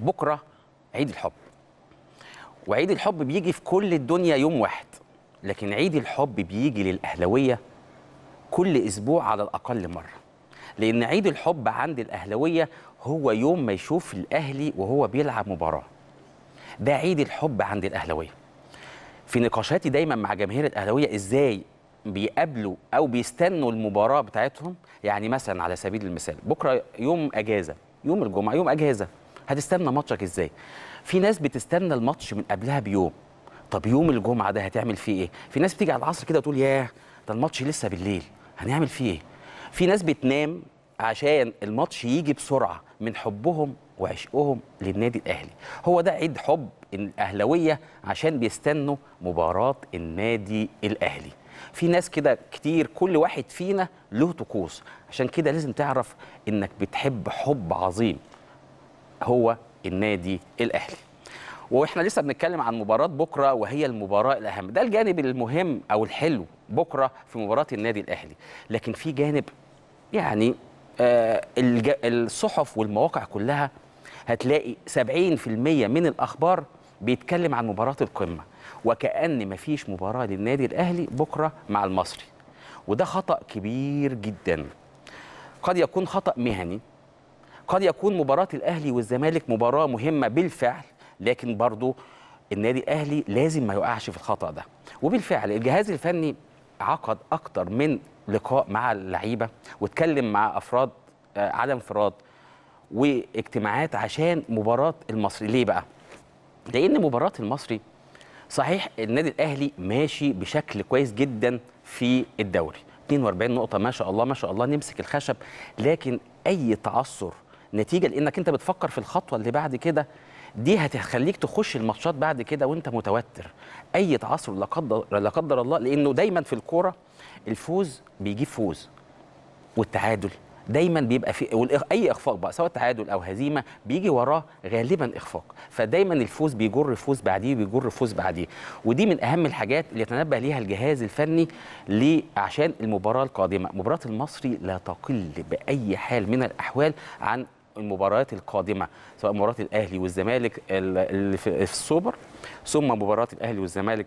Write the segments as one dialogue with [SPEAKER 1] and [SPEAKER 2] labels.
[SPEAKER 1] بكره عيد الحب وعيد الحب بيجي في كل الدنيا يوم واحد لكن عيد الحب بيجي للاهلاويه كل اسبوع على الاقل مره لان عيد الحب عند الاهلاويه هو يوم ما يشوف الاهلي وهو بيلعب مباراه ده عيد الحب عند الاهلاويه في نقاشاتي دايما مع جماهير الاهلاويه ازاي بيقابلوا او بيستنوا المباراه بتاعتهم يعني مثلا على سبيل المثال بكره يوم اجازه يوم الجمعه يوم اجازه هتستنى ماتشك ازاي في ناس بتستنى الماتش من قبلها بيوم طب يوم الجمعه ده هتعمل فيه ايه في ناس بتيجي على العصر كده وتقول ياه ده الماتش لسه بالليل هنعمل فيه ايه في ناس بتنام عشان الماتش يجي بسرعه من حبهم وعشقهم للنادي الاهلي هو ده عيد حب الاهلاويه عشان بيستنوا مباراه النادي الاهلي في ناس كده كتير كل واحد فينا له طقوس عشان كده لازم تعرف انك بتحب حب عظيم هو النادي الاهلي واحنا لسه بنتكلم عن مباراه بكره وهي المباراه الاهم ده الجانب المهم او الحلو بكره في مباراه النادي الاهلي لكن في جانب يعني آه، الصحف والمواقع كلها هتلاقي 70% من الاخبار بيتكلم عن مباراه القمه وكأن مفيش مباراة للنادي الأهلي بكرة مع المصري وده خطأ كبير جدا قد يكون خطأ مهني قد يكون مباراه الاهلي والزمالك مباراه مهمه بالفعل لكن برضه النادي الاهلي لازم ما يقعش في الخطا ده وبالفعل الجهاز الفني عقد اكتر من لقاء مع اللعيبه واتكلم مع افراد آه، على انفراد واجتماعات عشان مباراه المصري ليه بقى لان مباراه المصري صحيح النادي الاهلي ماشي بشكل كويس جدا في الدوري 42 نقطه ما شاء الله ما شاء الله نمسك الخشب لكن اي تعثر نتيجه لانك انت بتفكر في الخطوه اللي بعد كده دي هتخليك تخش الماتشات بعد كده وانت متوتر اي تعثر لا قدر لا قدر الله لانه دايما في الكوره الفوز بيجيب فوز والتعادل دايما بيبقى في اي اخفاق بقى سواء تعادل او هزيمه بيجي وراه غالبا اخفاق فدايما الفوز بيجر فوز بعديه بيجر فوز بعديه ودي من اهم الحاجات اللي يتنبه ليها الجهاز الفني عشان المباراه القادمه مباراه المصري لا تقل باي حال من الاحوال عن المباريات القادمه سواء مباراه الاهلي والزمالك اللي في السوبر ثم مباراه الاهلي والزمالك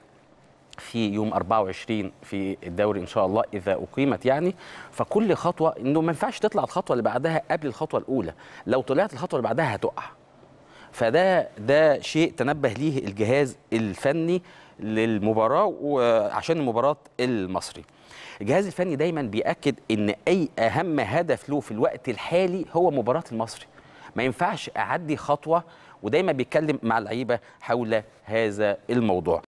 [SPEAKER 1] في يوم 24 في الدوري ان شاء الله اذا اقيمت يعني فكل خطوه انه ما ينفعش تطلع الخطوه اللي بعدها قبل الخطوه الاولى لو طلعت الخطوه اللي بعدها هتقع فده ده شيء تنبه ليه الجهاز الفني للمباراه وعشان مباراه المصري الجهاز الفني دايما بيأكد ان اي اهم هدف له في الوقت الحالي هو مباراه المصري ما ينفعش اعدي خطوه ودايما بيتكلم مع اللعيبه حول هذا الموضوع